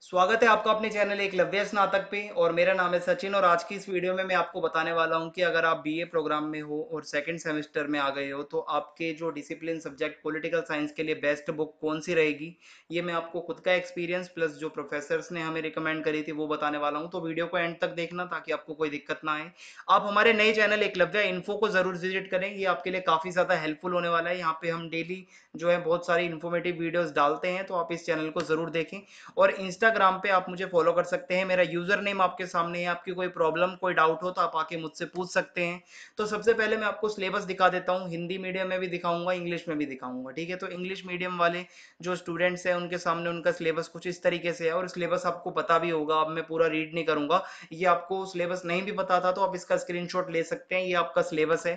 स्वागत है आपका अपने चैनल एक लव्य स्नातक पे और मेरा नाम है सचिन और आज की इस वीडियो में मैं आपको बताने वाला हूं कि अगर आप बीए प्रोग्राम में हो और सेकंड सेमेस्टर में आ गए हो तो आपके जो डिसिप्लिन सब्जेक्ट पॉलिटिकल साइंस के लिए बेस्ट बुक कौन सी रहेगी ये मैं आपको खुद का एक्सपीरियंस प्लस जो प्रोफेसर ने हमें रिकमेंड करी थी वो बताने वाला हूँ तो वीडियो को एंड तक देखना ताकि आपको कोई दिक्कत ना आए आप हमारे नए चैनल एक लव्य इन्फो को जरूर विजिट करें ये आपके लिए काफी ज्यादा हेल्पफुल होने वाला है यहाँ पे हम डेली जो है बहुत सारी इन्फॉर्मेटिव वीडियोज डालते हैं तो आप इस चैनल को जरूर देखें और इंस्टा इंस्टाग्राम पे आप मुझे फॉलो कर सकते हैं मेरा यूजर नेम आपके सामने है आपकी कोई प्रॉब्लम कोई डाउट हो तो आप आके मुझसे पूछ सकते हैं तो सबसे पहले मैं आपको सिलेबस दिखा देता हूँ हिंदी मीडियम में भी दिखाऊंगा इंग्लिश में भी दिखाऊंगा ठीक है तो इंग्लिश मीडियम वाले जो स्टूडेंट्स हैं उनके सामने उनका सिलेबस कुछ इस तरीके से है और सिलेबस आपको पता भी होगा अब मैं पूरा रीड नहीं करूंगा ये आपको सिलेबस नहीं भी पता था तो आप इसका स्क्रीन ले सकते हैं ये आपका सिलेबस है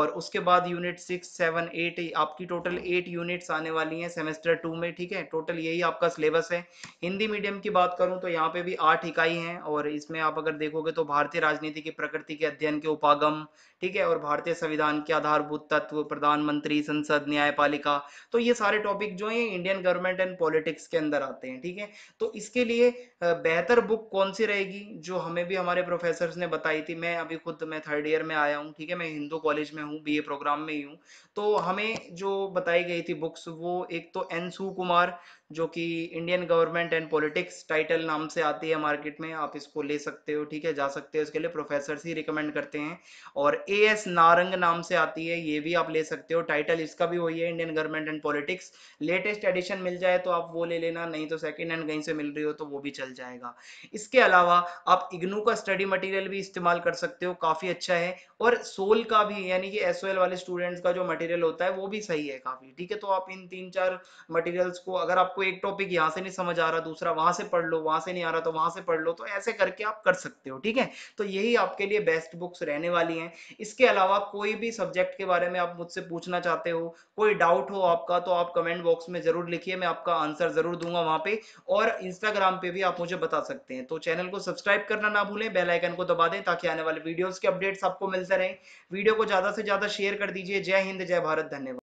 और उसके बाद यूनिट सिक्स सेवन एट आपकी टोटल एट यूनिट्स आने वाली हैं सेमेस्टर टू में ठीक है टोटल यही आपका सिलेबस है हिंदी मीडियम पीपीएम की बात करूं तो यहाँ पे भी आठ इकाई हैं और इसमें आप अगर देखोगे तो भारतीय राजनीति की प्रकृति के अध्ययन के उपागम ठीक है और भारतीय संविधान के आधारभूत तत्व प्रधानमंत्री संसद न्यायपालिका तो ये सारे टॉपिक जो हैं इंडियन गवर्नमेंट एंड पॉलिटिक्स के अंदर आते हैं ठीक है तो इसके लिए बेहतर बुक कौन सी रहेगी जो हमें भी हमारे प्रोफेसर ने बताई थी मैं अभी खुद मैं थर्ड ईयर में आया हूँ ठीक है मैं हिंदू कॉलेज में हूँ बी प्रोग्राम में ही हूँ तो हमें जो बताई गई थी बुक्स वो एक तो एन सू कुमार जो कि Indian government and politics title नाम से आती है मार्केट में आप इसको ले सकते हो ठीक है जा सकते हो इसके लिए प्रोफेसर ही रिकमेंड करते हैं और ए एस नारंग नाम से आती है ये भी आप ले सकते हो टाइटल इसका भी वही है Indian government and politics latest edition मिल जाए तो आप वो ले लेना नहीं तो सेकेंड हैंड कहीं से मिल रही हो तो वो भी चल जाएगा इसके अलावा आप इग्नू का स्टडी मटेरियल भी इस्तेमाल कर सकते हो काफ़ी अच्छा है और सोल का भी यानी कि एस वाले स्टूडेंट्स का जो मटेरियल होता है वो भी सही है काफ़ी ठीक है तो आप इन तीन चार मटीरियल्स को अगर आपको आपको एक टॉपिक यहां से नहीं समझ आ रहा दूसरा वहां से पढ़ लो वहां से नहीं आ रहा तो वहां से पढ़ लो तो ऐसे करके आप कर सकते हो ठीक है तो यही आपके लिए बेस्ट बुक्स रहने वाली हैं इसके अलावा कोई भी सब्जेक्ट के बारे में आप मुझसे पूछना चाहते हो कोई डाउट हो आपका तो आप कमेंट बॉक्स में जरूर लिखिए मैं आपका आंसर जरूर दूंगा वहां पे और इंस्टाग्राम पे भी आप मुझे बता सकते हैं तो चैनल को सब्सक्राइब करना ना भूलें बेल आइकन को दबा दें ताकि आने वाले वीडियोस के अपडेट्स आपको मिलते रहें वीडियो को ज्यादा से ज्यादा शेयर कर दीजिए जय हिंद जय भारत धन्यवाद